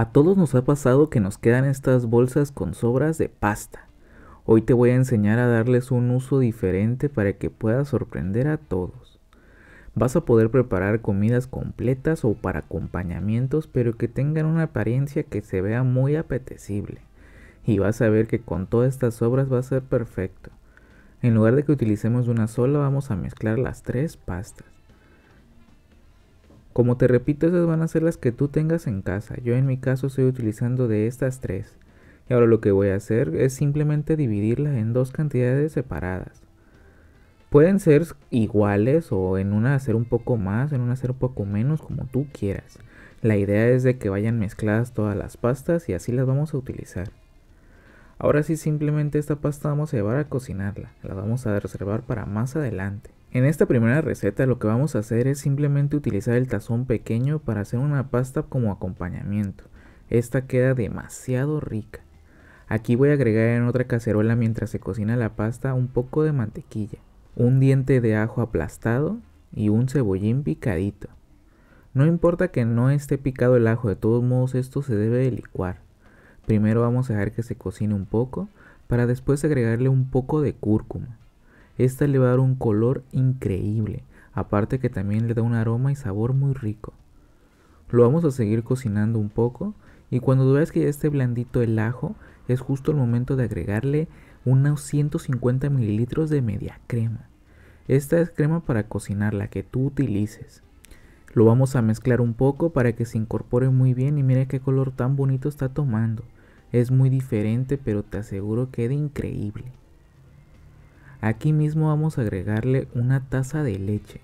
A todos nos ha pasado que nos quedan estas bolsas con sobras de pasta. Hoy te voy a enseñar a darles un uso diferente para que puedas sorprender a todos. Vas a poder preparar comidas completas o para acompañamientos pero que tengan una apariencia que se vea muy apetecible. Y vas a ver que con todas estas sobras va a ser perfecto. En lugar de que utilicemos una sola vamos a mezclar las tres pastas. Como te repito, esas van a ser las que tú tengas en casa. Yo en mi caso estoy utilizando de estas tres. Y ahora lo que voy a hacer es simplemente dividirlas en dos cantidades separadas. Pueden ser iguales o en una hacer un poco más, en una hacer un poco menos, como tú quieras. La idea es de que vayan mezcladas todas las pastas y así las vamos a utilizar. Ahora sí, simplemente esta pasta vamos a llevar a cocinarla. La vamos a reservar para más adelante. En esta primera receta lo que vamos a hacer es simplemente utilizar el tazón pequeño para hacer una pasta como acompañamiento. Esta queda demasiado rica. Aquí voy a agregar en otra cacerola mientras se cocina la pasta un poco de mantequilla, un diente de ajo aplastado y un cebollín picadito. No importa que no esté picado el ajo, de todos modos esto se debe de licuar. Primero vamos a dejar que se cocine un poco para después agregarle un poco de cúrcuma. Esta le va a dar un color increíble, aparte que también le da un aroma y sabor muy rico. Lo vamos a seguir cocinando un poco y cuando veas que ya esté blandito el ajo, es justo el momento de agregarle unos 150 mililitros de media crema. Esta es crema para cocinar, la que tú utilices. Lo vamos a mezclar un poco para que se incorpore muy bien y mira qué color tan bonito está tomando. Es muy diferente pero te aseguro queda increíble. Aquí mismo vamos a agregarle una taza de leche.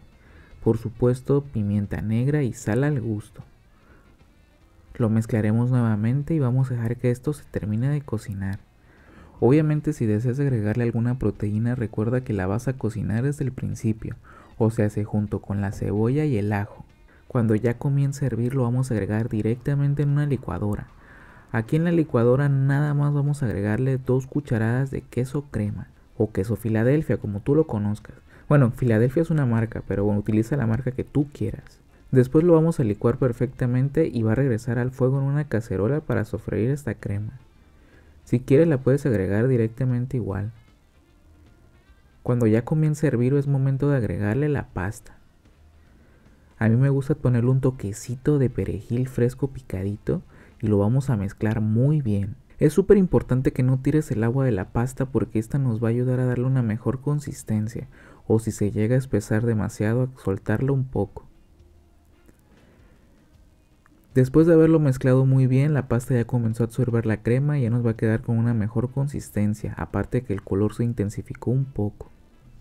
Por supuesto pimienta negra y sal al gusto. Lo mezclaremos nuevamente y vamos a dejar que esto se termine de cocinar. Obviamente si deseas agregarle alguna proteína recuerda que la vas a cocinar desde el principio, o sea, se hace junto con la cebolla y el ajo. Cuando ya comience a hervir lo vamos a agregar directamente en una licuadora. Aquí en la licuadora nada más vamos a agregarle dos cucharadas de queso crema o queso Filadelfia, como tú lo conozcas. Bueno, Filadelfia es una marca, pero bueno, utiliza la marca que tú quieras. Después lo vamos a licuar perfectamente y va a regresar al fuego en una cacerola para sofreír esta crema. Si quieres la puedes agregar directamente igual. Cuando ya comience a hervir es momento de agregarle la pasta. A mí me gusta ponerle un toquecito de perejil fresco picadito y lo vamos a mezclar muy bien. Es súper importante que no tires el agua de la pasta porque esta nos va a ayudar a darle una mejor consistencia o si se llega a espesar demasiado a soltarlo un poco. Después de haberlo mezclado muy bien, la pasta ya comenzó a absorber la crema y ya nos va a quedar con una mejor consistencia, aparte de que el color se intensificó un poco.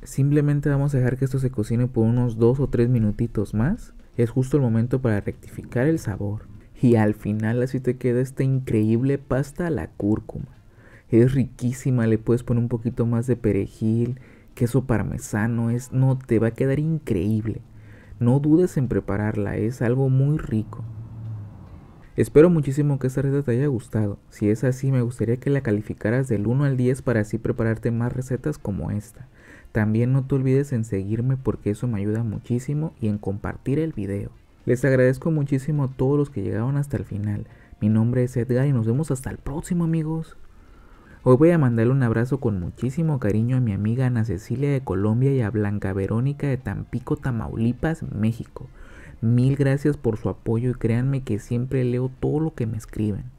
Simplemente vamos a dejar que esto se cocine por unos 2 o 3 minutitos más, es justo el momento para rectificar el sabor. Y al final así te queda esta increíble pasta a la cúrcuma. Es riquísima, le puedes poner un poquito más de perejil, queso parmesano, es, no, te va a quedar increíble. No dudes en prepararla, es algo muy rico. Espero muchísimo que esta receta te haya gustado. Si es así, me gustaría que la calificaras del 1 al 10 para así prepararte más recetas como esta. También no te olvides en seguirme porque eso me ayuda muchísimo y en compartir el video. Les agradezco muchísimo a todos los que llegaron hasta el final. Mi nombre es Edgar y nos vemos hasta el próximo amigos. Hoy voy a mandarle un abrazo con muchísimo cariño a mi amiga Ana Cecilia de Colombia y a Blanca Verónica de Tampico, Tamaulipas, México. Mil gracias por su apoyo y créanme que siempre leo todo lo que me escriben.